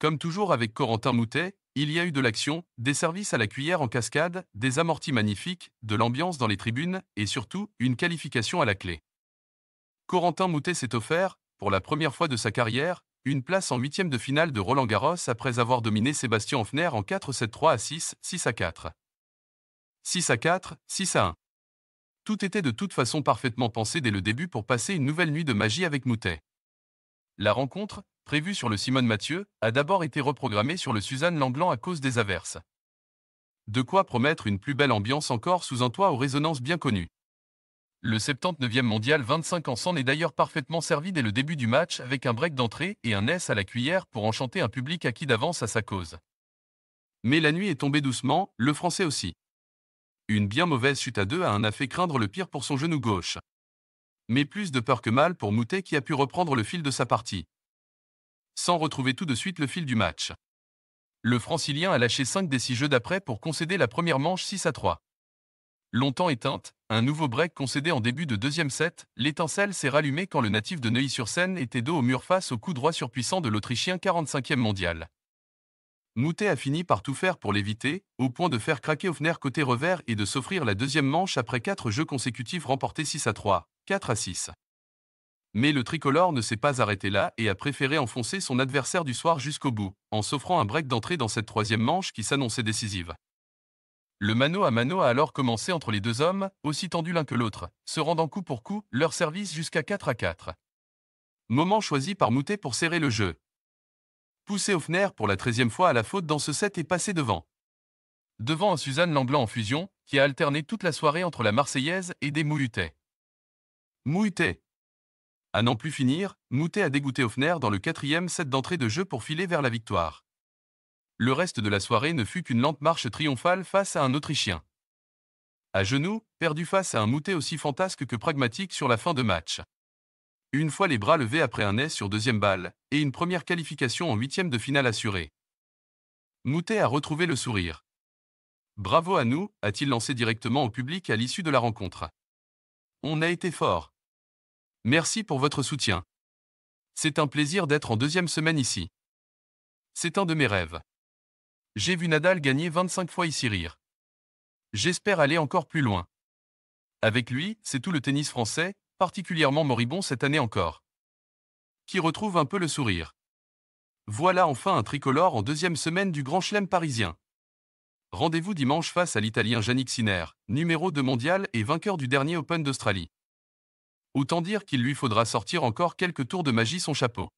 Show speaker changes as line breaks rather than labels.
Comme toujours avec Corentin Moutet, il y a eu de l'action, des services à la cuillère en cascade, des amortis magnifiques, de l'ambiance dans les tribunes et surtout une qualification à la clé. Corentin Moutet s'est offert, pour la première fois de sa carrière, une place en huitième de finale de Roland Garros après avoir dominé Sébastien Hoffner en 4-7-3 à 6, 6 à 4. 6 à 4, 6 à 1. Tout était de toute façon parfaitement pensé dès le début pour passer une nouvelle nuit de magie avec Moutet. La rencontre, prévu sur le Simone Mathieu, a d'abord été reprogrammé sur le Suzanne Lamblanc à cause des averses. De quoi promettre une plus belle ambiance encore sous un toit aux résonances bien connues. Le 79e mondial 25 ans s'en est d'ailleurs parfaitement servi dès le début du match avec un break d'entrée et un S à la cuillère pour enchanter un public acquis d'avance à sa cause. Mais la nuit est tombée doucement, le français aussi. Une bien mauvaise chute à deux a un a fait craindre le pire pour son genou gauche. Mais plus de peur que mal pour Moutet qui a pu reprendre le fil de sa partie sans retrouver tout de suite le fil du match. Le francilien a lâché 5 des 6 jeux d'après pour concéder la première manche 6 à 3. Longtemps éteinte, un nouveau break concédé en début de deuxième set, l'étincelle s'est rallumée quand le natif de Neuilly-sur-Seine était dos au mur face au coup droit surpuissant de l'Autrichien 45e mondial. Moutet a fini par tout faire pour l'éviter, au point de faire craquer Hoffner côté revers et de s'offrir la deuxième manche après quatre jeux consécutifs remportés 6 à 3, 4 à 6. Mais le tricolore ne s'est pas arrêté là et a préféré enfoncer son adversaire du soir jusqu'au bout, en s'offrant un break d'entrée dans cette troisième manche qui s'annonçait décisive. Le mano à mano a alors commencé entre les deux hommes, aussi tendus l'un que l'autre, se rendant coup pour coup leur service jusqu'à 4 à 4. Moment choisi par Moutet pour serrer le jeu. Pousser Hoffner pour la treizième fois à la faute dans ce set et passer devant. Devant à Suzanne Langlant en fusion, qui a alterné toute la soirée entre la Marseillaise et des Moulutais. À n'en plus finir, Moutet a dégoûté Hoffner dans le quatrième set d'entrée de jeu pour filer vers la victoire. Le reste de la soirée ne fut qu'une lente marche triomphale face à un Autrichien. À genoux, perdu face à un Moutet aussi fantasque que pragmatique sur la fin de match. Une fois les bras levés après un S sur deuxième balle, et une première qualification en huitième de finale assurée. Moutet a retrouvé le sourire. Bravo à nous, a-t-il lancé directement au public à l'issue de la rencontre. On a été fort. Merci pour votre soutien. C'est un plaisir d'être en deuxième semaine ici. C'est un de mes rêves. J'ai vu Nadal gagner 25 fois ici rire. J'espère aller encore plus loin. Avec lui, c'est tout le tennis français, particulièrement moribond cette année encore. Qui retrouve un peu le sourire. Voilà enfin un tricolore en deuxième semaine du Grand Chelem parisien. Rendez-vous dimanche face à l'Italien Yannick Sinner, numéro 2 mondial et vainqueur du dernier Open d'Australie. Autant dire qu'il lui faudra sortir encore quelques tours de magie son chapeau.